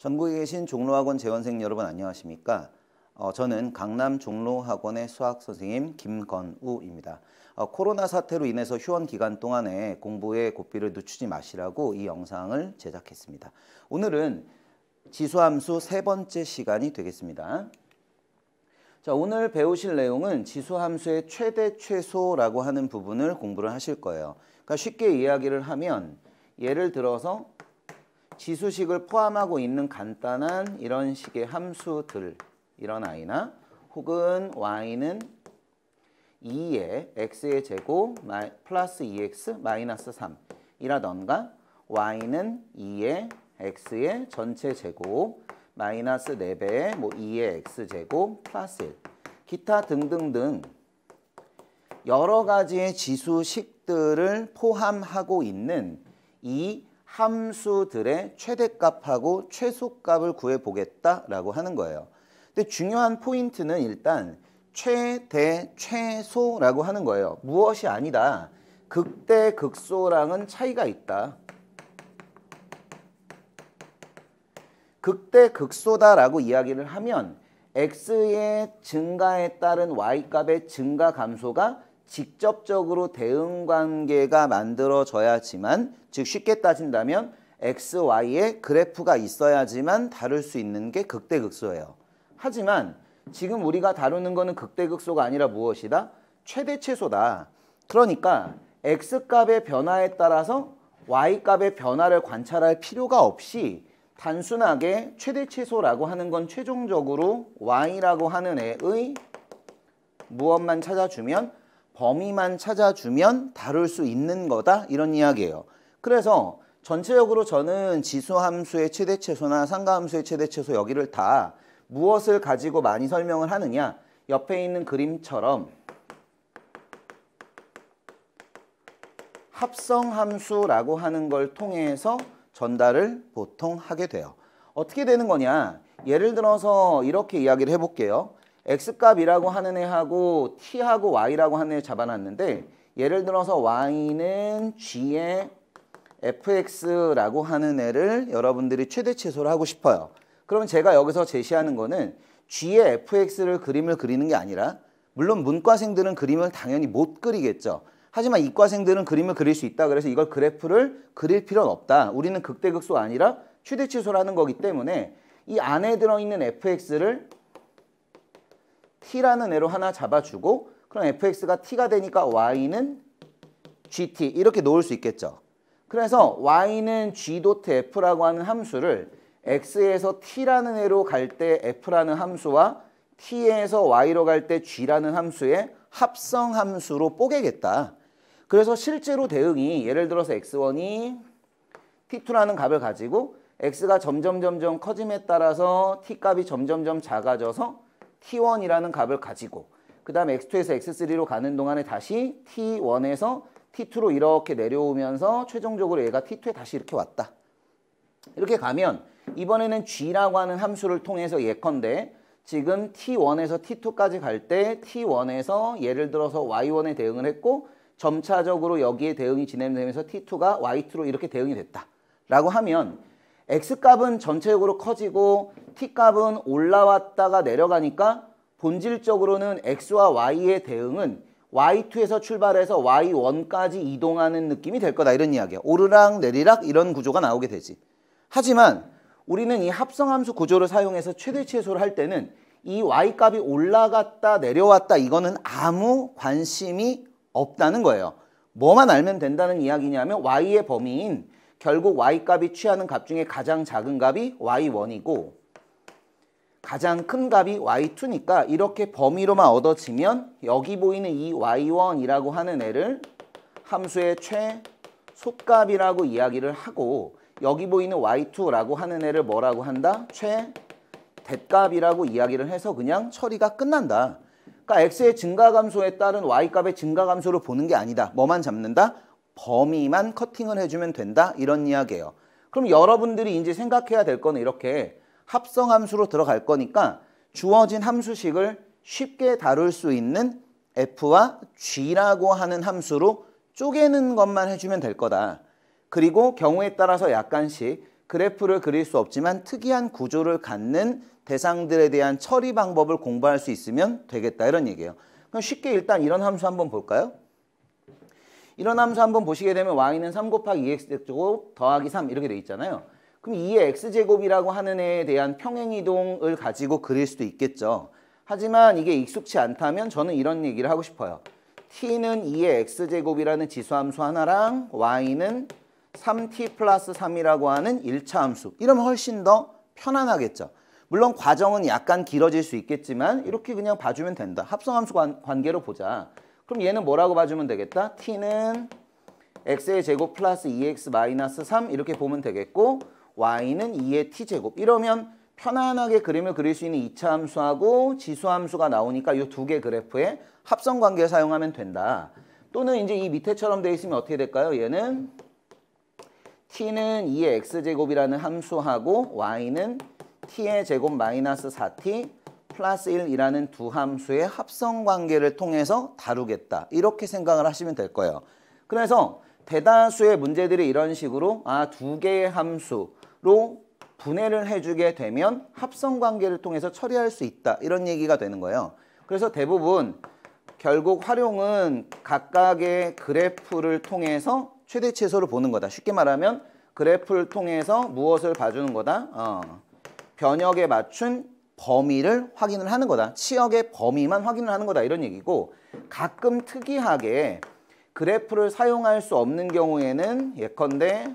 전국에 계신 종로학원 재원생 여러분 안녕하십니까? 어, 저는 강남 종로학원의 수학 선생님 김건우입니다. 어, 코로나 사태로 인해서 휴원 기간 동안에 공부의 고삐를 늦추지 마시라고 이 영상을 제작했습니다. 오늘은 지수함수 세 번째 시간이 되겠습니다. 자, 오늘 배우실 내용은 지수함수의 최대 최소라고 하는 부분을 공부를 하실 거예요. 그러니까 쉽게 이야기를 하면 예를 들어서 지수식을 포함하고 있는 간단한 이런 식의 함수들 이런 아이나 혹은 y는 2의 x의 제곱 플러스 2x 마이너스 3이라던가 y는 2의 x의 전체 제곱 마이너스 4배뭐 2의 x제곱 플러스 1 기타 등등등 여러 가지의 지수식들을 포함하고 있는 이 함수들의 최대값하고 최소값을 구해보겠다라고 하는 거예요. 근데 중요한 포인트는 일단 최대, 최소라고 하는 거예요. 무엇이 아니다. 극대, 극소랑은 차이가 있다. 극대, 극소다라고 이야기를 하면 x의 증가에 따른 y값의 증가 감소가 직접적으로 대응 관계가 만들어져야지만 즉 쉽게 따진다면 x, y의 그래프가 있어야지만 다룰 수 있는 게 극대극소예요. 하지만 지금 우리가 다루는 거는 극대극소가 아니라 무엇이다? 최대최소다. 그러니까 x값의 변화에 따라서 y값의 변화를 관찰할 필요가 없이 단순하게 최대최소라고 하는 건 최종적으로 y라고 하는 애의 무엇만 찾아주면 범위만 찾아주면 다룰 수 있는 거다 이런 이야기예요. 그래서 전체적으로 저는 지수함수의 최대최소나 상가함수의 최대최소 여기를 다 무엇을 가지고 많이 설명을 하느냐 옆에 있는 그림처럼 합성함수라고 하는 걸 통해서 전달을 보통 하게 돼요. 어떻게 되는 거냐 예를 들어서 이렇게 이야기를 해볼게요. x값이라고 하는 애하고 t하고 y라고 하는 애 잡아놨는데 예를 들어서 y는 g의 fx라고 하는 애를 여러분들이 최대 최소를 하고 싶어요. 그러면 제가 여기서 제시하는 거는 g의 fx를 그림을 그리는 게 아니라 물론 문과생들은 그림을 당연히 못 그리겠죠. 하지만 이과생들은 그림을 그릴 수 있다. 그래서 이걸 그래프를 그릴 필요는 없다. 우리는 극대극소가 아니라 최대치소하는 거기 때문에 이 안에 들어있는 fx를 t라는 애로 하나 잡아주고 그럼 fx가 t가 되니까 y는 gt 이렇게 놓을 수 있겠죠. 그래서 y는 g.f라고 하는 함수를 x에서 t라는 애로 갈 때 f라는 함수와 t에서 y로 갈 때 g라는 함수의 합성 함수로 뽀개겠다. 그래서 실제로 대응이 예를 들어서 x1이 t2라는 값을 가지고 x가 점점점점 커짐에 따라서 t값이 점점점 작아져서 t1이라는 값을 가지고 그 다음 에 x2에서 x3로 가는 동안에 다시 t1에서 t2로 이렇게 내려오면서 최종적으로 얘가 t2에 다시 이렇게 왔다. 이렇게 가면 이번에는 g라고 하는 함수를 통해서 예컨대 지금 t1에서 t2까지 갈 때 t1에서 예를 들어서 y1에 대응을 했고 점차적으로 여기에 대응이 진행되면서 t2가 y2로 이렇게 대응이 됐다. 라고 하면 x값은 전체적으로 커지고 t값은 올라왔다가 내려가니까 본질적으로는 x와 y의 대응은 y2에서 출발해서 y1까지 이동하는 느낌이 될 거다 이런 이야기야. 오르락 내리락 이런 구조가 나오게 되지. 하지만 우리는 이 합성함수 구조를 사용해서 최대 최소를 할 때는 이 y값이 올라갔다 내려왔다 이거는 아무 관심이 없다는 거예요. 뭐만 알면 된다는 이야기냐면 y의 범위인 결국 y값이 취하는 값 중에 가장 작은 값이 y1이고 가장 큰 값이 y2니까 이렇게 범위로만 얻어지면 여기 보이는 이 y1이라고 하는 애를 함수의 최솟값이라고 이야기를 하고 여기 보이는 y2라고 하는 애를 뭐라고 한다? 최대값이라고 이야기를 해서 그냥 처리가 끝난다. 그러니까 x의 증가 감소에 따른 y값의 증가 감소를 보는 게 아니다. 뭐만 잡는다? 범위만 커팅을 해주면 된다 이런 이야기예요. 그럼 여러분들이 이제 생각해야 될 거는 이렇게 합성함수로 들어갈 거니까 주어진 함수식을 쉽게 다룰 수 있는 f와 g라고 하는 함수로 쪼개는 것만 해주면 될 거다. 그리고 경우에 따라서 약간씩 그래프를 그릴 수 없지만 특이한 구조를 갖는 대상들에 대한 처리 방법을 공부할 수 있으면 되겠다 이런 얘기예요. 그럼 쉽게 일단 이런 함수 한번 볼까요? 이런 함수 한번 보시게 되면 y는 3 곱하기 2x e 제곱 더하기 3 이렇게 돼 있잖아요. 그럼 2의 e x제곱이라고 하는 애에 대한 평행이동을 가지고 그릴 수도 있겠죠. 하지만 이게 익숙치 않다면 저는 이런 얘기를 하고 싶어요. t는 2의 e x제곱이라는 지수함수 하나랑 y는 3t 플러스 3이라고 하는 1차 함수. 이러면 훨씬 더 편안하겠죠. 물론 과정은 약간 길어질 수 있겠지만 이렇게 그냥 봐주면 된다. 합성함수 관계로 보자. 그럼 얘는 뭐라고 봐주면 되겠다? t는 x의 제곱 플러스 2x 마이너스 3 이렇게 보면 되겠고 y는 2의 t제곱 이러면 편안하게 그림을 그릴 수 있는 2차 함수하고 지수 함수가 나오니까 이 두 개그래프에 합성 관계 사용하면 된다. 또는 이제 이 밑에처럼 되어 있으면 어떻게 될까요? 얘는 t는 2의 x제곱이라는 함수하고 y는 t의 제곱 마이너스 4t 플러스 1이라는 두 함수의 합성 관계를 통해서 다루겠다. 이렇게 생각을 하시면 될 거예요. 그래서 대다수의 문제들이 이런 식으로 아, 두 개의 함수로 분해를 해주게 되면 합성 관계를 통해서 처리할 수 있다. 이런 얘기가 되는 거예요. 그래서 대부분 결국 활용은 각각의 그래프를 통해서 최대 최소를 보는 거다. 쉽게 말하면 그래프를 통해서 무엇을 봐주는 거다. 어, 변역에 맞춘 범위를 확인을 하는 거다. 치역의 범위만 확인을 하는 거다. 이런 얘기고 가끔 특이하게 그래프를 사용할 수 없는 경우에는 예컨대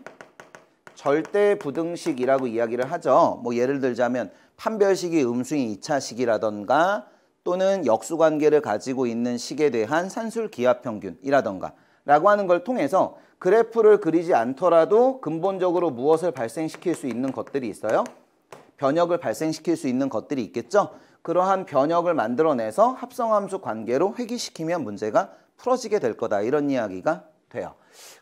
절대 부등식이라고 이야기를 하죠. 뭐 예를 들자면 판별식이 음수인 2차식이라던가 또는 역수관계를 가지고 있는 식에 대한 산술기하평균이라던가 라고 하는 걸 통해서 그래프를 그리지 않더라도 근본적으로 무엇을 발생시킬 수 있는 것들이 있어요. 변역을 발생시킬 수 있는 것들이 있겠죠. 그러한 변역을 만들어내서 합성함수 관계로 회귀시키면 문제가 풀어지게 될 거다. 이런 이야기가 돼요.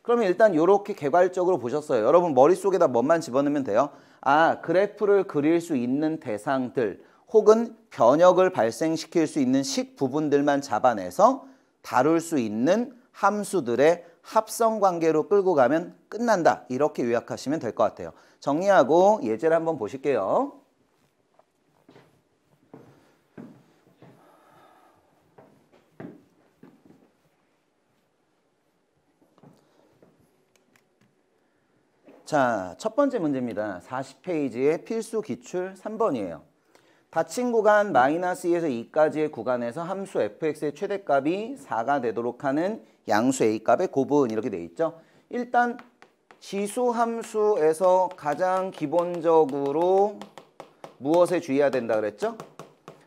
그러면 일단 이렇게 개괄적으로 보셨어요. 여러분 머릿속에다 뭔만 집어넣으면 돼요? 아, 그래프를 그릴 수 있는 대상들 혹은 변역을 발생시킬 수 있는 식 부분들만 잡아내서 다룰 수 있는 함수들의 합성 관계로 끌고 가면 끝난다. 이렇게 요약하시면 될 것 같아요. 정리하고 예제를 한번 보실게요. 자, 첫 번째 문제입니다. 40페이지의 필수 기출 3번이에요. 닫힌 구간 마이너스 2에서 2까지의 구간에서 함수 fx의 최대값이 4가 되도록 하는 양수 a값의 고분 이렇게 돼 있죠. 일단 지수함수에서 가장 기본적으로 무엇에 주의해야 된다 그랬죠?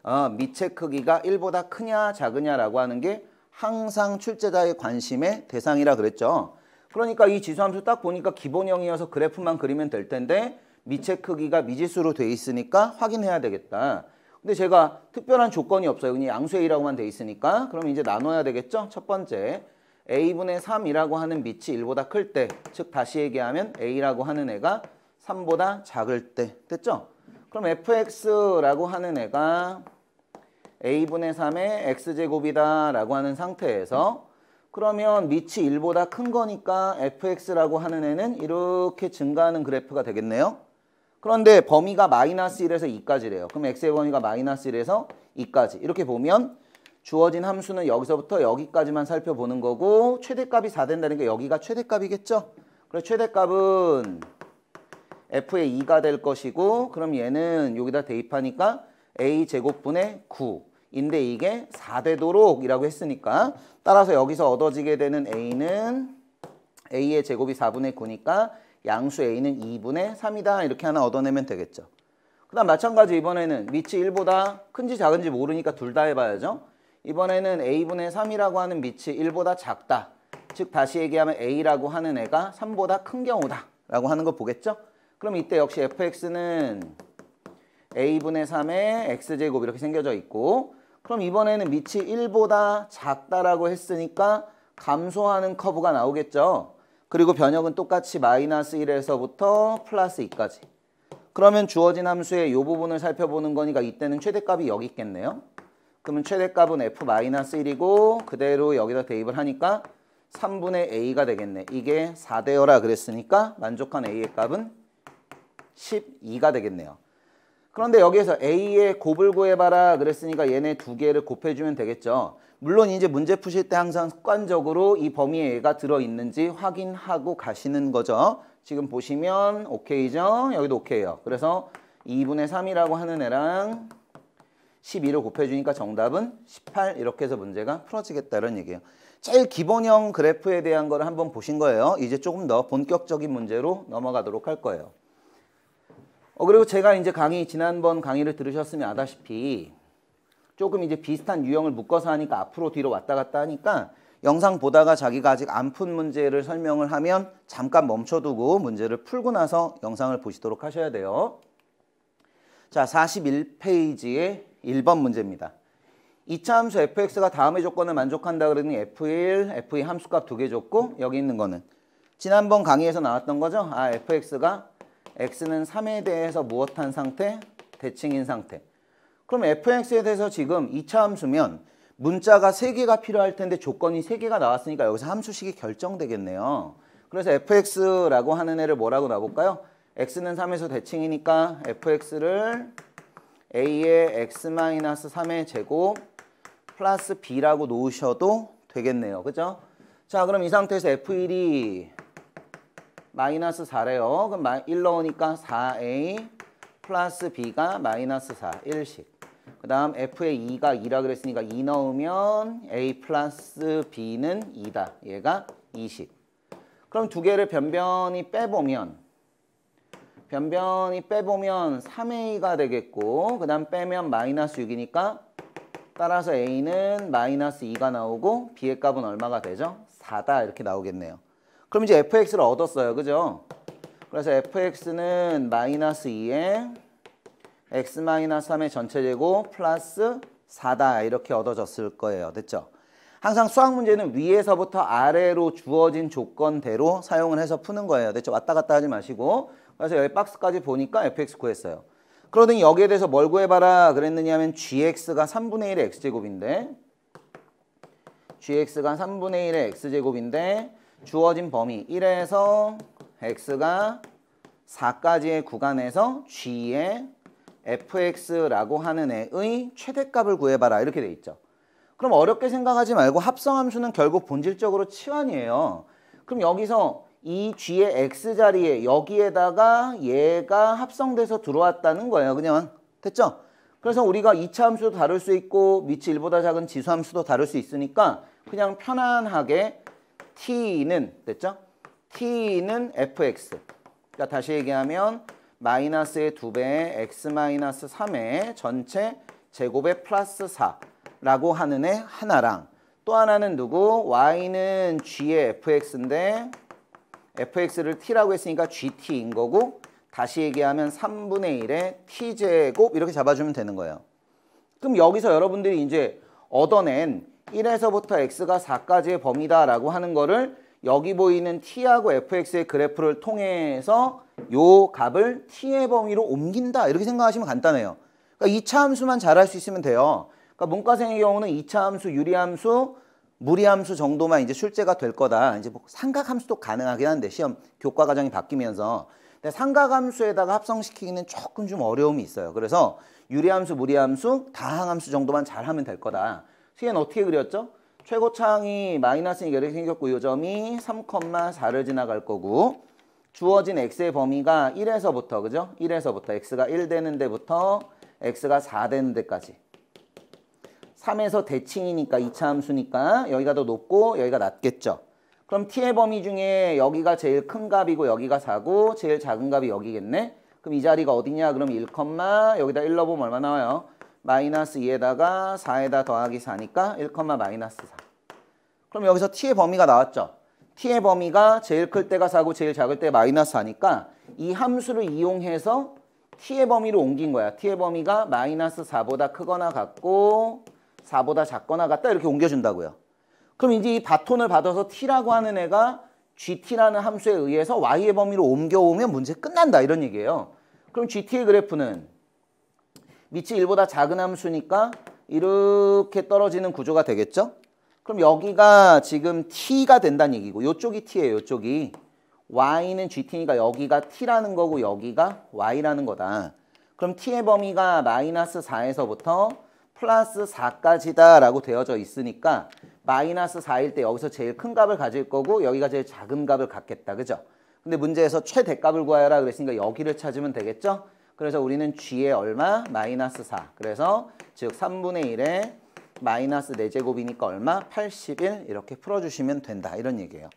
어, 미체 크기가 1보다 크냐 작으냐라고 하는 게 항상 출제자의 관심의 대상이라 그랬죠. 그러니까 이 지수함수 딱 보니까 기본형이어서 그래프만 그리면 될 텐데 미체 크기가 미지수로 돼 있으니까 확인해야 되겠다. 근데 제가 특별한 조건이 없어요. 그냥 양수의 2라고만 돼 있으니까 그럼 이제 나눠야 되겠죠? 첫 번째 a분의 3이라고 하는 밑이 1보다 클 때, 즉 다시 얘기하면 a라고 하는 애가 3보다 작을 때 됐죠? 그럼 fx라고 하는 애가 a분의 3의 x제곱이다 라고 하는 상태에서 그러면 밑이 1보다 큰 거니까 fx라고 하는 애는 이렇게 증가하는 그래프가 되겠네요. 그런데 범위가 마이너스 1에서 2까지래요. 그럼 x의 범위가 마이너스 1에서 2까지. 이렇게 보면 주어진 함수는 여기서부터 여기까지만 살펴보는 거고 최대값이 4된다는 게 여기가 최대값이겠죠? 그래서 최대값은 f의 2가 될 것이고 그럼 얘는 여기다 대입하니까 a제곱분의 9인데 이게 4되도록 이라고 했으니까 따라서 여기서 얻어지게 되는 a는 a의 제곱이 4분의 9니까 양수 a는 2분의 3이다 이렇게 하나 얻어내면 되겠죠. 그 다음 마찬가지 이번에는 위치 1보다 큰지 작은지 모르니까 둘 다 해봐야죠. 이번에는 a분의 3이라고 하는 밑이 1보다 작다. 즉 다시 얘기하면 a라고 하는 애가 3보다 큰 경우다. 라고 하는 거 보겠죠? 그럼 이때 역시 fx는 a분의 3에 x제곱 이렇게 생겨져 있고 그럼 이번에는 밑이 1보다 작다라고 했으니까 감소하는 커브가 나오겠죠. 그리고 변역은 똑같이 마이너스 1에서부터 플러스 2까지. 그러면 주어진 함수의 이 부분을 살펴보는 거니까 이때는 최대값이 여기 있겠네요. 그러면 최대값은 f-1이고 그대로 여기다 대입을 하니까 3분의 a가 되겠네. 이게 4대여라 그랬으니까 만족한 a의 값은 12가 되겠네요. 그런데 여기에서 a의 곱을 구해봐라 그랬으니까 얘네 두 개를 곱해주면 되겠죠. 물론 이제 문제 푸실 때 항상 습관적으로 이 범위에 얘가 들어있는지 확인하고 가시는 거죠. 지금 보시면 오케이죠? 여기도 오케이요 그래서 2분의 3이라고 하는 애랑 12로 곱해주니까 정답은 18 이렇게 해서 문제가 풀어지겠다는 얘기예요. 제일 기본형 그래프에 대한 거를 한번 보신 거예요. 이제 조금 더 본격적인 문제로 넘어가도록 할 거예요. 어 그리고 제가 이제 강의 지난번 강의를 들으셨으면 아다시피 조금 이제 비슷한 유형을 묶어서 하니까 앞으로 뒤로 왔다 갔다 하니까 영상 보다가 자기가 아직 안 푼 문제를 설명을 하면 잠깐 멈춰두고 문제를 풀고 나서 영상을 보시도록 하셔야 돼요. 자 41페이지에 1번 문제입니다. 2차 함수 fx가 다음의 조건을 만족한다 그러니 f1, f2 함수값 두 개 줬고 여기 있는 거는 지난번 강의에서 나왔던 거죠. 아 fx가 x는 3에 대해서 무엇한 상태? 대칭인 상태. 그럼 fx에 대해서 지금 2차 함수면 문자가 3개가 필요할 텐데 조건이 3개가 나왔으니까 여기서 함수식이 결정되겠네요. 그래서 fx라고 하는 애를 뭐라고 나볼까요? x는 3에서 대칭이니까 fx를 a의 x-3의 제곱 플러스 b라고 놓으셔도 되겠네요. 그죠? 자, 그럼 이 상태에서 f1이 마이너스 4래요. 그럼 1 넣으니까 4a 플러스 b가 마이너스 4, 1식그 다음 f의 2가 2라 그랬으니까 2 넣으면 a 플러스 b는 2다. 얘가 2식. 그럼 두 개를 변변히 빼보면 변변히 빼보면 3a가 되겠고 그 다음 빼면 마이너스 6이니까 따라서 a는 마이너스 2가 나오고 b의 값은 얼마가 되죠? 4다 이렇게 나오겠네요. 그럼 이제 fx를 얻었어요. 그죠? 그래서 fx는 마이너스 2에 x 마이너스 3의 전체 제곱 플러스 4다 이렇게 얻어졌을 거예요. 됐죠? 항상 수학 문제는 위에서부터 아래로 주어진 조건대로 사용을 해서 푸는 거예요. 됐죠? 왔다 갔다 하지 마시고 그래서 여기 박스까지 보니까 fx 구했어요. 그러더니 여기에 대해서 뭘 구해봐라 그랬느냐 하면 gx가 3분의 1의 x제곱인데 gx가 3분의 1의 x제곱인데 주어진 범위 1에서 x가 4까지의 구간에서 g의 fx라고 하는 애의 최대값을 구해봐라 이렇게 돼 있죠. 그럼 어렵게 생각하지 말고 합성함수는 결국 본질적으로 치환이에요. 그럼 여기서 이 G의 X 자리에 여기에다가 얘가 합성돼서 들어왔다는 거예요. 그냥 됐죠? 그래서 우리가 이차 함수도 다룰 수 있고 밑치 1보다 작은 지수 함수도 다룰 수 있으니까 그냥 편안하게 T는 됐죠? T는 FX 그러니까 다시 얘기하면 마이너스의 2배에 X 마이너스 3의 전체 제곱의 플러스 4라고 하는 애 하나랑 또 하나는 누구? Y는 G의 FX인데 fx를 t라고 했으니까 gt인 거고 다시 얘기하면 3분의 1의 t제곱 이렇게 잡아주면 되는 거예요. 그럼 여기서 여러분들이 이제 얻어낸 1에서부터 x가 4까지의 범위다라고 하는 거를 여기 보이는 t하고 fx의 그래프를 통해서 요 값을 t의 범위로 옮긴다 이렇게 생각하시면 간단해요. 그러니까 2차 함수만 잘할 수 있으면 돼요. 그러니까 문과생의 경우는 2차 함수, 유리함수, 무리함수 정도만 이제 출제가 될 거다. 이제 뭐 삼각함수도 가능하긴 한데 시험 교과 과정이 바뀌면서 근데 삼각함수에다가 합성시키기는 조금 좀 어려움이 있어요. 그래서 유리함수, 무리함수, 다항함수 정도만 잘하면 될 거다. 시엔 어떻게 그렸죠? 최고창이 마이너스 2개를 생겼고 요 점이 3,4를 지나갈 거고 주어진 x의 범위가 1에서부터 그죠? 1에서부터 x가 1 되는 데부터 x가 4 되는 데까지 3에서 대칭이니까 2차 함수니까 여기가 더 높고 여기가 낮겠죠. 그럼 t의 범위 중에 여기가 제일 큰 값이고 여기가 4고 제일 작은 값이 여기겠네. 그럼 이 자리가 어디냐? 그럼 1, 여기다 1 넣어보면 얼마 나와요? 마이너스 2에다가 4에다 더하기 4니까 1, 마이너스 4. 그럼 여기서 t의 범위가 나왔죠. t의 범위가 제일 클 때가 4고 제일 작을 때 마이너스 4니까 이 함수를 이용해서 t의 범위로 옮긴 거야. t의 범위가 마이너스 4보다 크거나 같고 4보다 작거나 같다 이렇게 옮겨준다고요. 그럼 이제 이 바톤을 받아서 t라고 하는 애가 gt라는 함수에 의해서 y의 범위로 옮겨오면 문제 끝난다 이런 얘기예요. 그럼 gt의 그래프는 밑이 1보다 작은 함수니까 이렇게 떨어지는 구조가 되겠죠? 그럼 여기가 지금 t가 된다는 얘기고 이쪽이 t예요. 이쪽이 y는 gt니까 여기가 t라는 거고 여기가 y라는 거다. 그럼 t의 범위가 마이너스 4에서부터 플러스 4까지다 라고 되어져 있으니까 마이너스 4일 때 여기서 제일 큰 값을 가질 거고 여기가 제일 작은 값을 갖겠다 그죠? 근데 문제에서 최대값을 구하라 그랬으니까 여기를 찾으면 되겠죠? 그래서 우리는 g의 얼마? 마이너스 4 그래서 즉 3분의 1에 마이너스 4제곱이니까 얼마? 81 이렇게 풀어주시면 된다 이런 얘기예요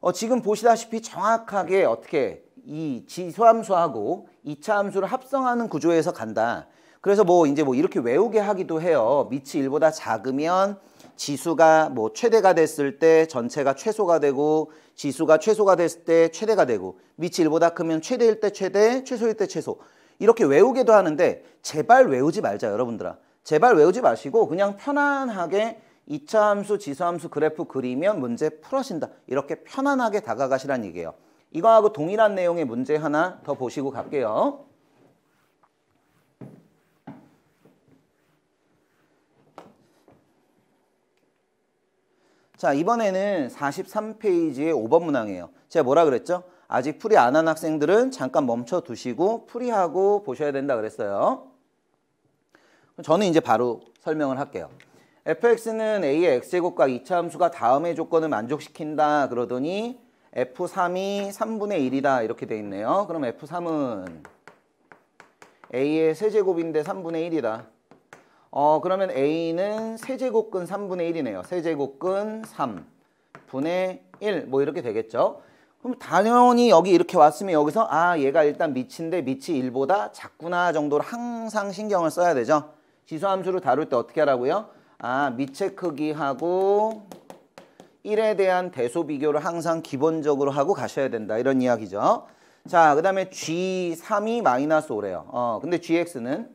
어, 지금 보시다시피 정확하게 어떻게 이 지수함수하고 이차 함수를 합성하는 구조에서 간다 그래서 뭐 이제 뭐 이렇게 외우게 하기도 해요. 밑이 1보다 작으면 지수가 뭐 최대가 됐을 때 전체가 최소가 되고 지수가 최소가 됐을 때 최대가 되고 밑이 1보다 크면 최대일 때 최대, 최소일 때 최소 이렇게 외우기도 하는데 제발 외우지 말자 여러분들아 제발 외우지 마시고 그냥 편안하게 이차 함수, 지수함수 그래프 그리면 문제 풀어진다 이렇게 편안하게 다가가시란 얘기예요 이거하고 동일한 내용의 문제 하나 더 보시고 갈게요 자 이번에는 43페이지의 5번 문항이에요. 제가 뭐라 그랬죠? 아직 풀이 안 한 학생들은 잠깐 멈춰 두시고 풀이하고 보셔야 된다 그랬어요. 저는 이제 바로 설명을 할게요. fx는 a의 x제곱과 2차 함수가 다음의 조건을 만족시킨다 그러더니 f3이 3분의 1이다 이렇게 돼 있네요. 그럼 f3은 a의 세제곱인데 3분의 1이다. 어 그러면 A는 세제곱근 3분의 1이네요. 세제곱근 3분의 1 뭐 이렇게 되겠죠. 그럼 당연히 여기 이렇게 왔으면 여기서 아 얘가 일단 밑인데 밑이 1보다 작구나 정도로 항상 신경을 써야 되죠. 지수함수를 다룰 때 어떻게 하라고요? 아 밑의 크기하고 1에 대한 대소 비교를 항상 기본적으로 하고 가셔야 된다 이런 이야기죠. 자 그 다음에 G3이 마이너스 오래요 어, 근데 GX는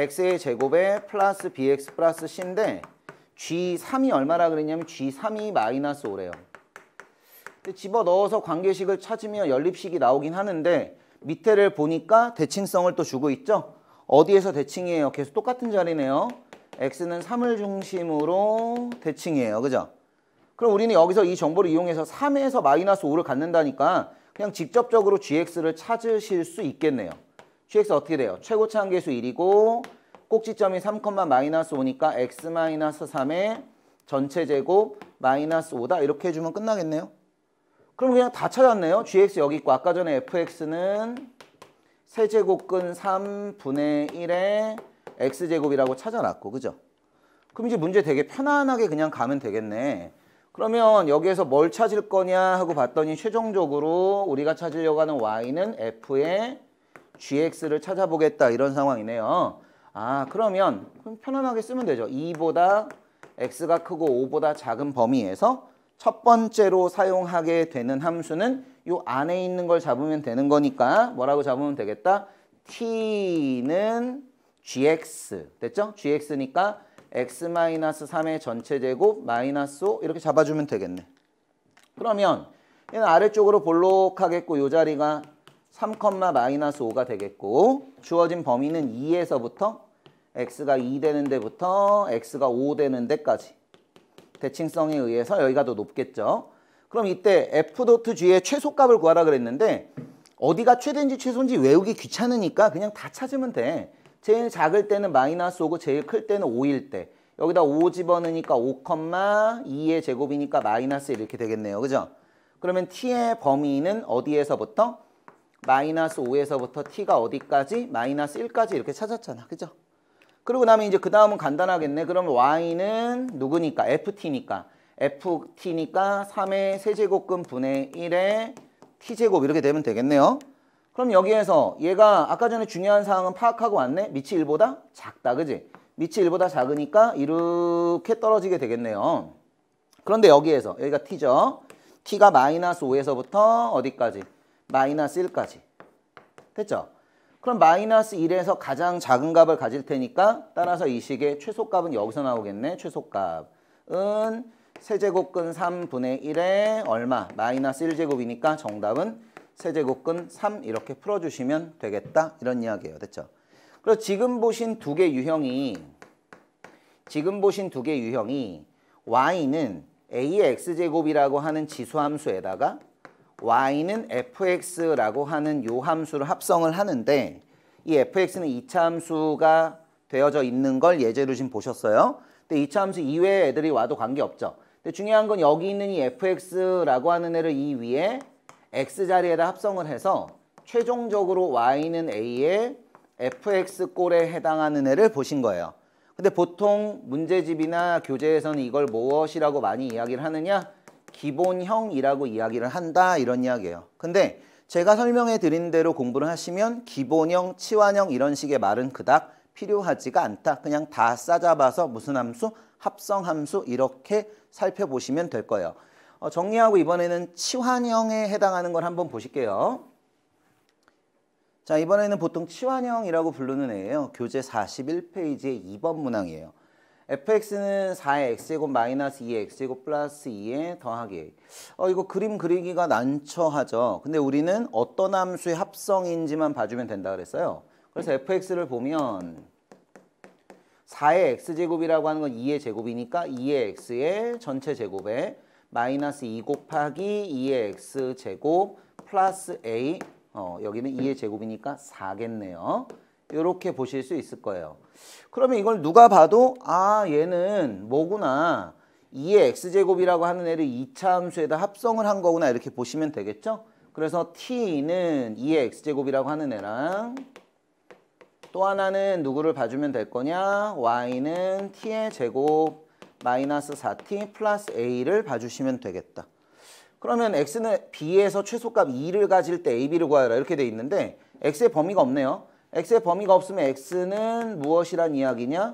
x의 제곱에 플러스 bx 플러스 c인데 g3이 얼마라 그랬냐면 g3이 마이너스 5래요. 집어넣어서 관계식을 찾으면 연립식이 나오긴 하는데 밑에를 보니까 대칭성을 또 주고 있죠. 어디에서 대칭이에요? 계속 똑같은 자리네요. x는 3을 중심으로 대칭이에요. 그죠? 그럼 우리는 여기서 이 정보를 이용해서 3에서 마이너스 5를 갖는다니까 그냥 직접적으로 gx를 찾으실 수 있겠네요. qx 어떻게 돼요? 최고치 한계수 1이고 꼭지점이 3, 마이너스 5니까 x 마이너스 3의 전체 제곱 마이너스 5다 이렇게 해주면 끝나겠네요. 그럼 그냥 다 찾았네요. gx 여기 있고 아까 전에 fx는 세제곱근 3분의 1의 x제곱이라고 찾아놨고 그죠? 그럼 이제 문제 되게 편안하게 그냥 가면 되겠네. 그러면 여기에서 뭘 찾을 거냐 하고 봤더니 최종적으로 우리가 찾으려고 하는 y는 f의 gx를 찾아보겠다 이런 상황이네요. 아 그러면 편안하게 쓰면 되죠. 2보다 x가 크고 5보다 작은 범위에서 첫 번째로 사용하게 되는 함수는 요 안에 있는 걸 잡으면 되는 거니까 뭐라고 잡으면 되겠다? t는 gx 됐죠? gx니까 x-3의 전체 제곱 마이너스 5 이렇게 잡아주면 되겠네. 그러면 얘는 아래쪽으로 볼록하겠고 요 자리가 3,-5가 되겠고 주어진 범위는 2에서부터 x가 2 되는 데부터 x가 5 되는 데까지 대칭성에 의해서 여기가 더 높겠죠. 그럼 이때 f.g의 최소값을 구하라 그랬는데 어디가 최대인지 최소인지 외우기 귀찮으니까 그냥 다 찾으면 돼. 제일 작을 때는 마이너스 5고 제일 클 때는 5일 때 여기다 5 집어넣으니까 5, 2의 제곱이니까 마이너스 이렇게 되겠네요. 그죠? 그러면 t의 범위는 어디에서부터? 마이너스 5에서부터 t가 어디까지? 마이너스 1까지 이렇게 찾았잖아. 그죠? 그리고 나면 이제 그 다음은 간단하겠네. 그러면 y는 누구니까? ft니까. ft니까 3의 세제곱근 분의 1의 t제곱 이렇게 되면 되겠네요. 그럼 여기에서 얘가 아까 전에 중요한 사항은 파악하고 왔네. 밑이 1보다 작다. 그지? 밑이 1보다 작으니까 이렇게 떨어지게 되겠네요. 그런데 여기에서 여기가 t죠. t가 마이너스 5에서부터 어디까지? 마이너스 1까지. 됐죠? 그럼 마이너스 1에서 가장 작은 값을 가질 테니까 따라서 이 식의 최소값은 여기서 나오겠네. 최소값은 세제곱근 3분의 1에 얼마? 마이너스 1제곱이니까 정답은 세제곱근 3 이렇게 풀어주시면 되겠다. 이런 이야기예요. 됐죠? 그래서 지금 보신 두 개 유형이 지금 보신 두 개 유형이 y는 ax제곱이라고 하는 지수함수에다가 y는 fx라고 하는 요 함수를 합성을 하는데 이 fx는 2차 함수가 되어져 있는 걸 예제로 지금 보셨어요. 근데 2차 함수 이외에 애들이 와도 관계없죠. 근데 중요한 건 여기 있는 이 fx라고 하는 애를 이 위에 x자리에다 합성을 해서 최종적으로 y는 a의 fx꼴에 해당하는 애를 보신 거예요. 근데 보통 문제집이나 교재에서는 이걸 무엇이라고 많이 이야기를 하느냐? 기본형이라고 이야기를 한다 이런 이야기예요. 근데 제가 설명해 드린 대로 공부를 하시면 기본형, 치환형 이런 식의 말은 그닥 필요하지가 않다. 그냥 다 싸잡아서 무슨 함수, 합성함수 이렇게 살펴보시면 될 거예요. 어, 정리하고 이번에는 치환형에 해당하는 걸 한번 보실게요. 자 이번에는 보통 치환형이라고 부르는 애예요. 교재 41페이지의 2번 문항이에요. fx는 4 x제곱 마이너스 2 x제곱 플러스 2에 더하기 어 이거 그림 그리기가 난처하죠. 근데 우리는 어떤 함수의 합성인지만 봐주면 된다 그랬어요. 그래서 fx를 보면 4의 x제곱이라고 하는 건 2의 제곱이니까 2의 x의 전체 제곱에 마이너스 2 곱하기 2의 x제곱 플러스 a 어 여기는 2의 제곱이니까 4겠네요. 이렇게 보실 수 있을 거예요. 그러면 이걸 누가 봐도 아 얘는 뭐구나 2의 x제곱이라고 하는 애를 2차함수에다 합성을 한 거구나 이렇게 보시면 되겠죠? 그래서 t는 2의 x제곱이라고 하는 애랑 또 하나는 누구를 봐주면 될 거냐 y는 t의 제곱 마이너스 4t 플러스 a를 봐주시면 되겠다. 그러면 x는 b에서 최소값 2를 가질 때 ab를 구하라 이렇게 돼 있는데 x의 범위가 없네요. x의 범위가 없으면 x는 무엇이란 이야기냐?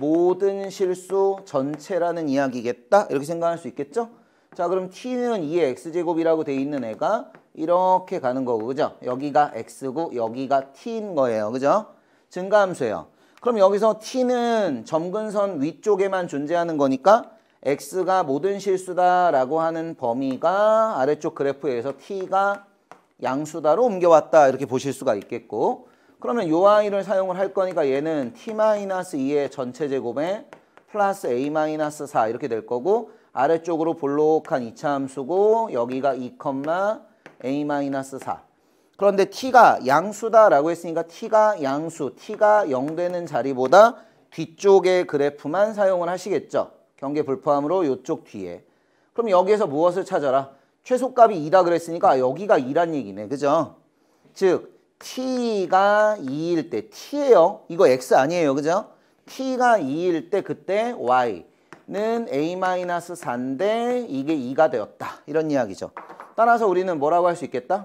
모든 실수 전체라는 이야기겠다 이렇게 생각할 수 있겠죠? 자 그럼 t는 2의 x제곱이라고 돼 있는 애가 이렇게 가는 거고 그죠? 여기가 x고 여기가 t인 거예요 그죠? 증가함수예요 그럼 여기서 t는 점근선 위쪽에만 존재하는 거니까 x가 모든 실수다라고 하는 범위가 아래쪽 그래프에서 t가 양수다로 옮겨왔다 이렇게 보실 수가 있겠고 그러면 요 아이를 사용을 할 거니까 얘는 t-2의 전체 제곱에 플러스 a-4 이렇게 될 거고 아래쪽으로 볼록한 이차 함수고 여기가 2, a-4 그런데 t가 양수다라고 했으니까 t가 양수, t가 0 되는 자리보다 뒤쪽의 그래프만 사용을 하시겠죠. 경계 불포함으로 이쪽 뒤에. 그럼 여기에서 무엇을 찾아라? 최소값이 2다 그랬으니까 아, 여기가 2란 얘기네. 그죠? 즉 t가 2일 때 t예요. 이거 x 아니에요. 그죠? t가 2일 때 그때 y는 a-4인데 이게 2가 되었다. 이런 이야기죠. 따라서 우리는 뭐라고 할 수 있겠다?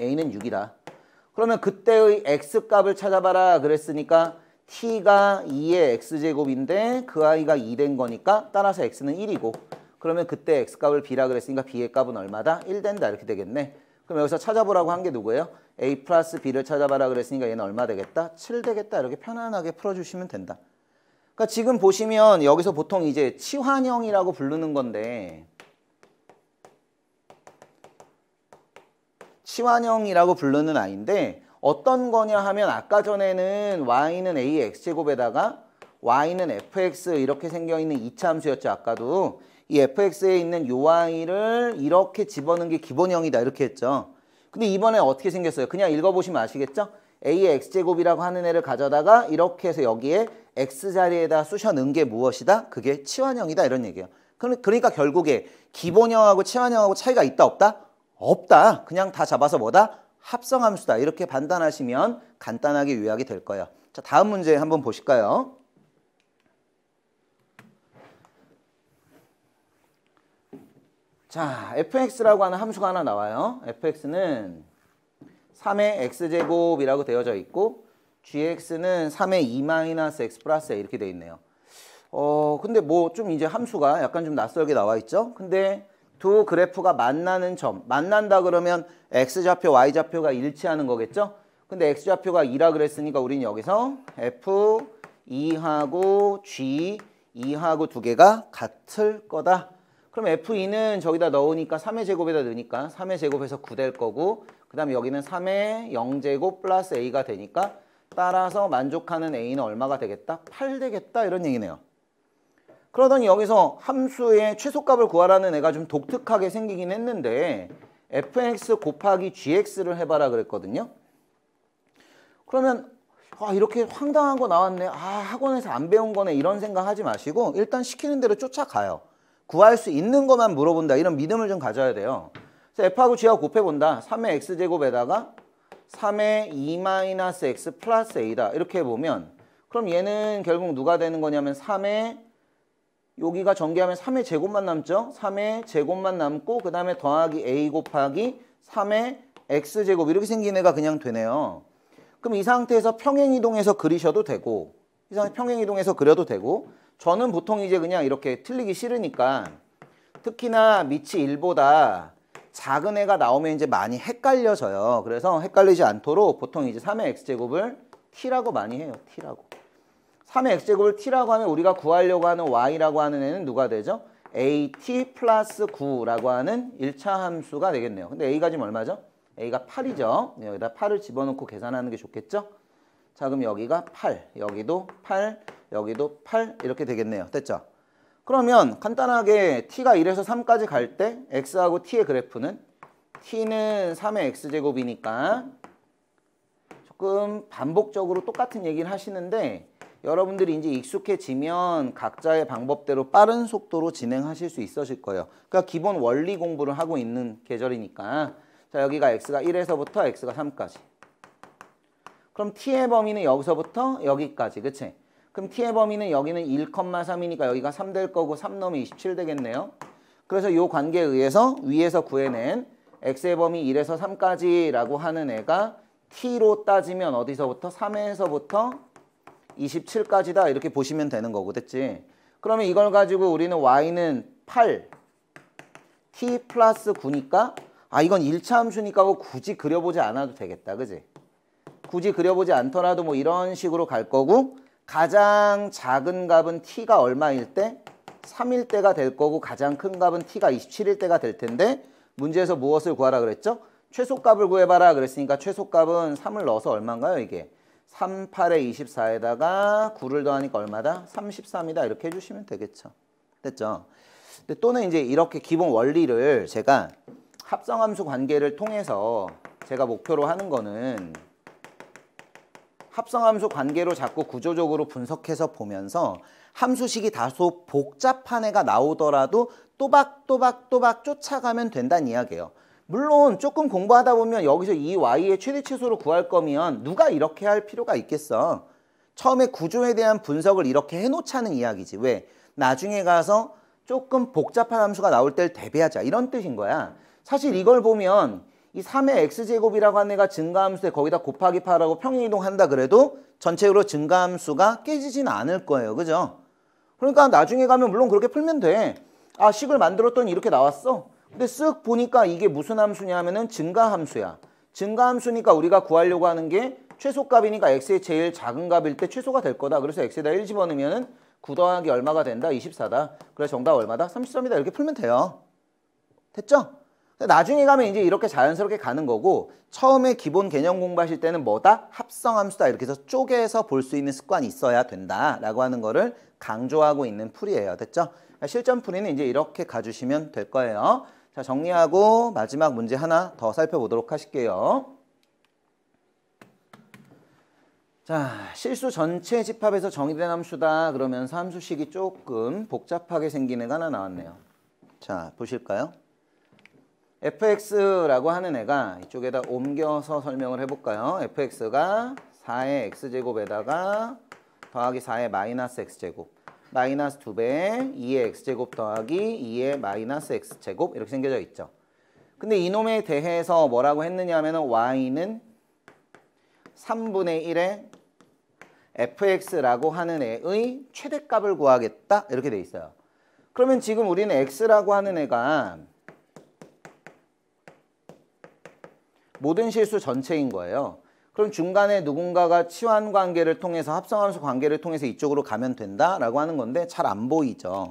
a는 6이다. 그러면 그때의 x값을 찾아봐라 그랬으니까 t가 2의 x제곱인데 그 아이가 2된 거니까 따라서 x는 1이고 그러면 그때 x값을 b라 그랬으니까 b의 값은 얼마다? 1 된다 이렇게 되겠네. 그럼 여기서 찾아보라고 한 게 누구예요? a 플러스 b를 찾아봐라 그랬으니까 얘는 얼마 되겠다? 7 되겠다 이렇게 편안하게 풀어주시면 된다. 그러니까 지금 보시면 여기서 보통 이제 치환형이라고 부르는 건데 치환형이라고 부르는 아이인데 어떤 거냐 하면 아까 전에는 y는 ax제곱에다가 y는 fx 이렇게 생겨있는 이차함수였죠 아까도 이 fx에 있는 요 y를 이렇게 집어넣은 게 기본형이다 이렇게 했죠 근데 이번에 어떻게 생겼어요? 그냥 읽어보시면 아시겠죠? a의 x제곱이라고 하는 애를 가져다가 이렇게 해서 여기에 x자리에다 쑤셔 넣은 게 무엇이다? 그게 치환형이다 이런 얘기예요. 그러니까 결국에 기본형하고 치환형하고 차이가 있다 없다? 없다. 그냥 다 잡아서 뭐다? 합성함수다. 이렇게 판단하시면 간단하게 요약이 될 거예요. 자 다음 문제 한번 보실까요? 자, fx라고 하는 함수가 하나 나와요. fx는 3의 x제곱이라고 되어져 있고 gx는 3의 2-x 플러스 이렇게 되어 있네요. 어, 근데 뭐 좀 이제 함수가 약간 좀 낯설게 나와 있죠? 근데 두 그래프가 만나는 점, 만난다 그러면 x좌표, y좌표가 일치하는 거겠죠? 근데 x좌표가 2라 그랬으니까 우리는 여기서 f 2하고 g 2하고 두 개가 같을 거다. 그럼 F2는 저기다 넣으니까 3의 제곱에다 넣으니까 3의 제곱에서 9 될 거고 그 다음에 여기는 3의 0제곱 플러스 A가 되니까 따라서 만족하는 A는 얼마가 되겠다? 8 되겠다 이런 얘기네요. 그러더니 여기서 함수의 최소값을 구하라는 애가 좀 독특하게 생기긴 했는데 fx 곱하기 gx를 해봐라 그랬거든요. 그러면 아 이렇게 황당한 거 나왔네. 아 학원에서 안 배운 거네 이런 생각 하지 마시고 일단 시키는 대로 쫓아가요. 구할 수 있는 것만 물어본다. 이런 믿음을 좀 가져야 돼요. 그래서 F하고 G하고 곱해본다. 3의 X제곱에다가 3의 2-X 플러스 A다. 이렇게 해보면 그럼 얘는 결국 누가 되는 거냐면 3의 여기가 전개하면 3의 제곱만 남죠? 3의 제곱만 남고 그 다음에 더하기 A 곱하기 3의 X제곱 이렇게 생긴 애가 그냥 되네요. 그럼 이 상태에서 평행이동해서 그리셔도 되고 이 상태 평행이동해서 그려도 되고 저는 보통 이제 그냥 이렇게 틀리기 싫으니까 특히나 밑이 1보다 작은 애가 나오면 이제 많이 헷갈려져요. 그래서 헷갈리지 않도록 보통 이제 3의 x제곱을 t라고 많이 해요. t라고. 3의 x제곱을 t라고 하면 우리가 구하려고 하는 y라고 하는 애는 누가 되죠? at 플러스 9라고 하는 1차 함수가 되겠네요. 근데 a가 지금 얼마죠? a가 8이죠. 여기다 8을 집어넣고 계산하는 게 좋겠죠? 자 그럼 여기가 8, 여기도 8, 여기도 8 이렇게 되겠네요. 됐죠? 그러면 간단하게 t가 1에서 3까지 갈 때 x하고 t의 그래프는 t는 3의 x제곱이니까 조금 반복적으로 똑같은 얘기를 하시는데 여러분들이 이제 익숙해지면 각자의 방법대로 빠른 속도로 진행하실 수 있으실 거예요. 그러니까 기본 원리 공부를 하고 있는 계절이니까 자 여기가 x가 1에서부터 x가 3까지 그럼 t의 범위는 여기서부터 여기까지 그치? 그럼 t의 범위는 여기는 1,3이니까 여기가 3 될 거고 3넘으27 되겠네요. 그래서 요 관계에 의해서 위에서 구해낸 x의 범위 1에서 3까지라고 하는 애가 t로 따지면 어디서부터? 3에서부터 27까지다 이렇게 보시면 되는 거고 됐지? 그러면 이걸 가지고 우리는 y는 8, t 플러스 9니까 아 이건 1차 함수니까 굳이 그려보지 않아도 되겠다 그지? 굳이 그려보지 않더라도 뭐 이런 식으로 갈 거고 가장 작은 값은 t가 얼마일 때? 3일 때가 될 거고 가장 큰 값은 t가 27일 때가 될 텐데 문제에서 무엇을 구하라 그랬죠? 최소값을 구해봐라 그랬으니까 최소값은 3을 넣어서 얼마인가요 이게? 3, 8에 24에다가 9를 더하니까 얼마다? 33이다 이렇게 해주시면 되겠죠. 됐죠? 근데 또는 이제 이렇게 기본 원리를 제가 합성함수 관계를 통해서 제가 목표로 하는 거는 합성함수 관계로 자꾸 구조적으로 분석해서 보면서 함수식이 다소 복잡한 애가 나오더라도 또박또박또박 쫓아가면 된다는 이야기예요. 물론 조금 공부하다 보면 여기서 이 y의 최대 최소로 구할 거면 누가 이렇게 할 필요가 있겠어. 처음에 구조에 대한 분석을 이렇게 해놓자는 이야기지. 왜? 나중에 가서 조금 복잡한 함수가 나올 때를 대비하자. 이런 뜻인 거야. 사실 이걸 보면 이 3의 x제곱이라고 하는 애가 증가함수에 거기다 곱하기 8하고 평행이동한다 그래도 전체로 적으 증가함수가 깨지진 않을 거예요. 그죠? 그러니까 나중에 가면 물론 그렇게 풀면 돼. 아 식을 만들었더니 이렇게 나왔어. 근데 쓱 보니까 이게 무슨 함수냐 하면은 증가함수야. 증가함수니까 우리가 구하려고 하는 게 최소값이니까 x의 제일 작은 값일 때 최소가 될 거다. 그래서 x에다 1 집어넣으면 은9 더하기 얼마가 된다? 24다. 그래서 정답 얼마다? 33이다. 이렇게 풀면 돼요. 됐죠? 나중에 가면 이제 이렇게 자연스럽게 가는 거고 처음에 기본 개념 공부하실 때는 뭐다? 합성함수다 이렇게 해서 쪼개서 볼 수 있는 습관이 있어야 된다라고 하는 거를 강조하고 있는 풀이에요. 됐죠? 그러니까 실전 풀이는 이제 이렇게 가주시면 될 거예요. 자 정리하고 마지막 문제 하나 더 살펴보도록 하실게요. 자 실수 전체 집합에서 정의된 함수다 그러면서 함수식이 조금 복잡하게 생기는가 하나 나왔네요. 자 보실까요? fx라고 하는 애가 이쪽에다 옮겨서 설명을 해볼까요? fx가 4의 x제곱에다가 더하기 4의 마이너스 x제곱 마이너스 2배 2의 x제곱 더하기 2의 마이너스 x제곱 이렇게 생겨져 있죠. 근데 이놈에 대해서 뭐라고 했느냐 하면 y는 3분의 1의 fx라고 하는 애의 최대값을 구하겠다 이렇게 돼 있어요. 그러면 지금 우리는 x라고 하는 애가 모든 실수 전체인 거예요. 그럼 중간에 누군가가 치환 관계를 통해서 합성함수 관계를 통해서 이쪽으로 가면 된다라고 하는 건데 잘 안 보이죠.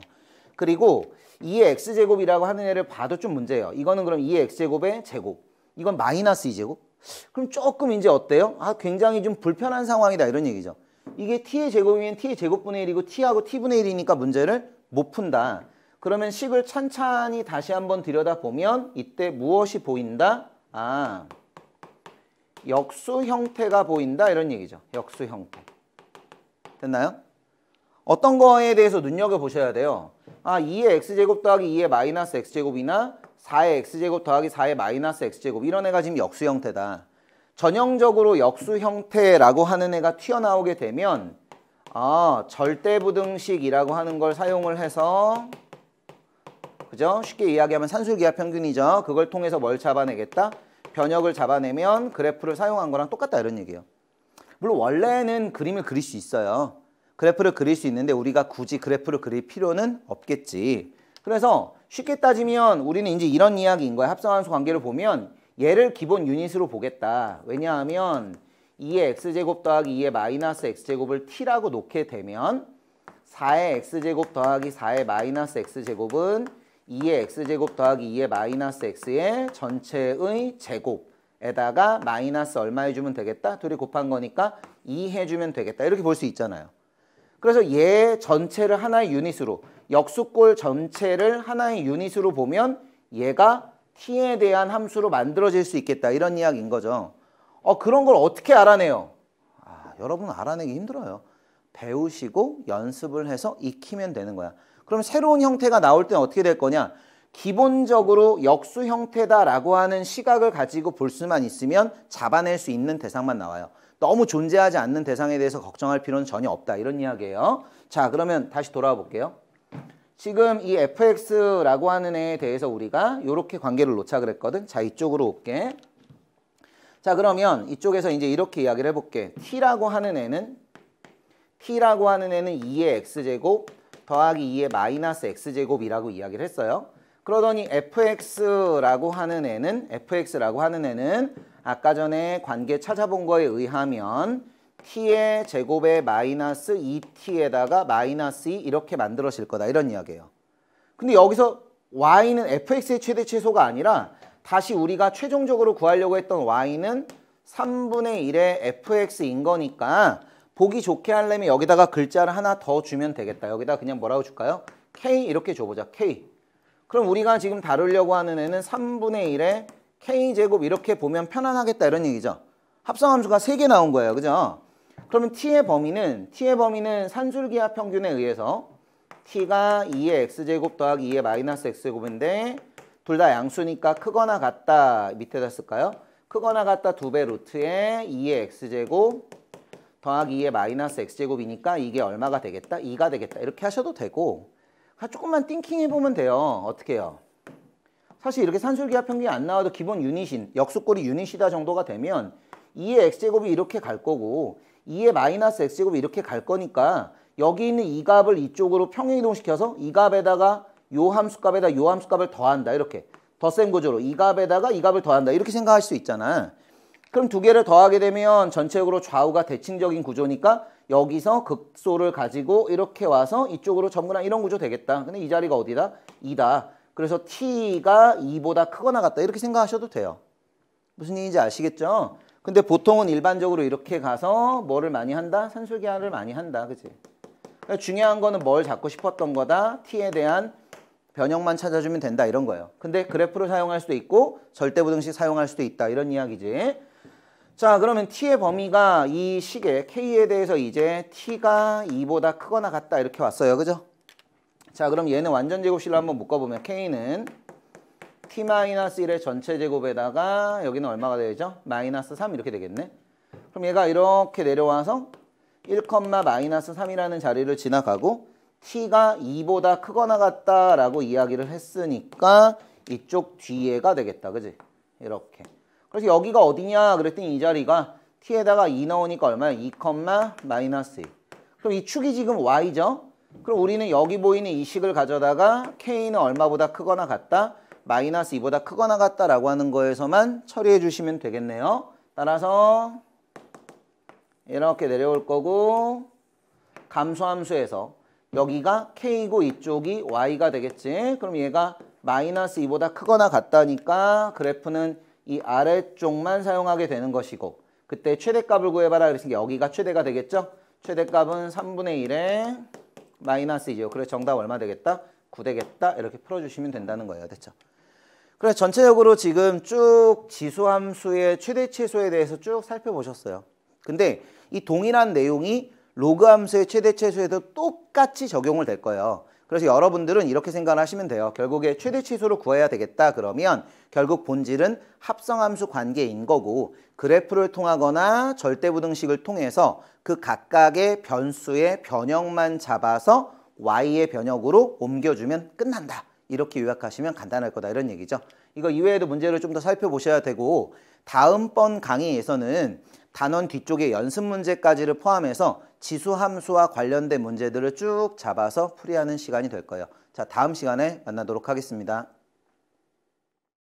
그리고 2의 x제곱이라고 하는 애를 봐도 좀 문제예요. 이거는 그럼 2의 x제곱의 제곱. 이건 마이너스 2제곱. 그럼 조금 이제 어때요? 아 굉장히 좀 불편한 상황이다 이런 얘기죠. 이게 t의 제곱이면 t의 제곱분의 1이고 t하고 t분의 1이니까 문제를 못 푼다. 그러면 식을 찬찬히 다시 한번 들여다보면 이때 무엇이 보인다? 아... 역수 형태가 보인다 이런 얘기죠. 역수 형태. 됐나요? 어떤 거에 대해서 눈여겨보셔야 돼요. 아, 2의 x제곱 더하기 2의 마이너스 x제곱이나 4의 x제곱 더하기 4의 마이너스 x제곱 이런 애가 지금 역수 형태다. 전형적으로 역수 형태라고 하는 애가 튀어나오게 되면 아, 절대부등식이라고 하는 걸 사용을 해서 그죠? 쉽게 이야기하면 산술기하평균이죠. 그걸 통해서 뭘 잡아내겠다? 변역을 잡아내면 그래프를 사용한 거랑 똑같다 이런 얘기예요. 물론 원래는 그림을 그릴 수 있어요. 그래프를 그릴 수 있는데 우리가 굳이 그래프를 그릴 필요는 없겠지. 그래서 쉽게 따지면 우리는 이제 이런 이야기인 거야. 합성함수 관계를 보면 얘를 기본 유닛으로 보겠다. 왜냐하면 2의 x제곱 더하기 2의 마이너스 x제곱을 t라고 놓게 되면 4의 x제곱 더하기 4의 마이너스 x제곱은 2의 x제곱 더하기 2의 마이너스 x의 전체의 제곱에다가 마이너스 얼마 해주면 되겠다? 둘이 곱한 거니까 2 해주면 되겠다. 이렇게 볼 수 있잖아요. 그래서 얘 전체를 하나의 유닛으로 역수꼴 전체를 하나의 유닛으로 보면 얘가 t에 대한 함수로 만들어질 수 있겠다. 이런 이야기인 거죠. 어 그런 걸 어떻게 알아내요? 아, 여러분 알아내기 힘들어요. 배우시고 연습을 해서 익히면 되는 거야. 그럼 새로운 형태가 나올 때는 어떻게 될 거냐? 기본적으로 역수 형태다라고 하는 시각을 가지고 볼 수만 있으면 잡아낼 수 있는 대상만 나와요. 너무 존재하지 않는 대상에 대해서 걱정할 필요는 전혀 없다. 이런 이야기예요. 자, 그러면 다시 돌아와 볼게요. 지금 이 fx라고 하는 애에 대해서 우리가 이렇게 관계를 놓자 그랬거든. 자, 이쪽으로 올게. 자, 그러면 이쪽에서 이제 이렇게 이야기를 해볼게. t라고 하는 애는 t라고 하는 애는 2의 x제곱 더하기 2의 마이너스 x제곱이라고 이야기를 했어요. 그러더니 fx라고 하는 애는 fx라고 하는 애는 아까 전에 관계 찾아본 거에 의하면 t의 제곱에 마이너스 2t에다가 e 마이너스 2 e 이렇게 만들어질 거다 이런 이야기예요. 근데 여기서 y는 fx의 최대 최소가 아니라 다시 우리가 최종적으로 구하려고 했던 y는 3분의 1의 fx인 거니까 보기 좋게 하려면 여기다가 글자를 하나 더 주면 되겠다. 여기다 그냥 뭐라고 줄까요? K 이렇게 줘보자. K. 그럼 우리가 지금 다루려고 하는 애는 3분의 1에 K제곱 이렇게 보면 편안하겠다 이런 얘기죠. 합성함수가 3개 나온 거예요. 그죠? 그러면 T의 범위는 T의 범위는 산술기하 평균에 의해서 T가 2의 X제곱 더하기 2의 마이너스 X제곱인데 둘 다 양수니까 크거나 같다 밑에다 쓸까요? 크거나 같다 2배 루트에 2의 X제곱 더하기 2의 마이너스 x제곱이니까 이게 얼마가 되겠다? 2가 되겠다. 이렇게 하셔도 되고 아, 조금만 띵킹 해보면 돼요. 어떻게 해요? 사실 이렇게 산술기하 평균이 안 나와도 기본 유닛인 역수꼴이 유닛이다 정도가 되면 2의 x제곱이 이렇게 갈 거고 2의 마이너스 x제곱이 이렇게 갈 거니까 여기 있는 이 값을 이쪽으로 평행이동시켜서 이 값에다가 요 함수값에다 요 함수값을 더한다 이렇게 더셈 구조로 이 값에다가 이 값을 더한다 이렇게 생각할 수 있잖아 그럼 두 개를 더하게 되면 전체적으로 좌우가 대칭적인 구조니까 여기서 극소를 가지고 이렇게 와서 이쪽으로 전문한 이런 구조 되겠다. 근데 이 자리가 어디다? 2다. 그래서 t가 2보다 크거나 같다. 이렇게 생각하셔도 돼요. 무슨 얘기인지 아시겠죠? 근데 보통은 일반적으로 이렇게 가서 뭐를 많이 한다? 산술기한을 많이 한다. 그치? 그러니까 중요한 거는 뭘 잡고 싶었던 거다. t에 대한 변형만 찾아주면 된다. 이런 거예요. 근데 그래프를 사용할 수도 있고 절대부등식 사용할 수도 있다. 이런 이야기지. 자 그러면 t의 범위가 이 식의 k에 대해서 이제 t가 2보다 크거나 같다 이렇게 왔어요 그죠? 자 그럼 얘는 완전 제곱식으로 한번 묶어보면 k는 t-1의 전체 제곱에다가 여기는 얼마가 되죠? 마이너스 3 이렇게 되겠네 그럼 얘가 이렇게 내려와서 1, 마이너스 3이라는 자리를 지나가고 t가 2보다 크거나 같다라고 이야기를 했으니까 이쪽 뒤에가 되겠다 그지? 이렇게 그래서 여기가 어디냐 그랬더니 이 자리가 t에다가 2 e 넣으니까 얼마야? 2, e 마이너스 2. 그럼 이 축이 지금 y죠? 그럼 우리는 여기 보이는 이 식을 가져다가 k는 얼마보다 크거나 같다? 마이너스 2보다 크거나 같다라고 하는 거에서만 처리해 주시면 되겠네요. 따라서 이렇게 내려올 거고 감소함수에서 여기가 k고 이쪽이 y가 되겠지. 그럼 얘가 마이너스 2보다 크거나 같다니까 그래프는 이 아래쪽만 사용하게 되는 것이고 그때 최대값을 구해봐라 그랬으니까 여기가 최대가 되겠죠? 최대값은 3분의 1에 마이너스 2죠. 그래서 정답 얼마 되겠다? 9 되겠다. 이렇게 풀어주시면 된다는 거예요. 됐죠? 그래서 전체적으로 지금 쭉 지수함수의 최대 최소에 대해서 쭉 살펴보셨어요. 근데 이 동일한 내용이 로그 함수의 최대 최소에도 똑같이 적용을 될 거예요. 그래서 여러분들은 이렇게 생각하시면 돼요. 결국에 최대 치수를 구해야 되겠다 그러면 결국 본질은 합성함수 관계인 거고 그래프를 통하거나 절대부등식을 통해서 그 각각의 변수의 변형만 잡아서 y의 변형으로 옮겨주면 끝난다. 이렇게 요약하시면 간단할 거다 이런 얘기죠. 이거 이외에도 문제를 좀 더 살펴보셔야 되고 다음번 강의에서는 단원 뒤쪽에 연습 문제까지를 포함해서 지수함수와 관련된 문제들을 쭉 잡아서 풀이하는 시간이 될 거예요. 자, 다음 시간에 만나도록 하겠습니다.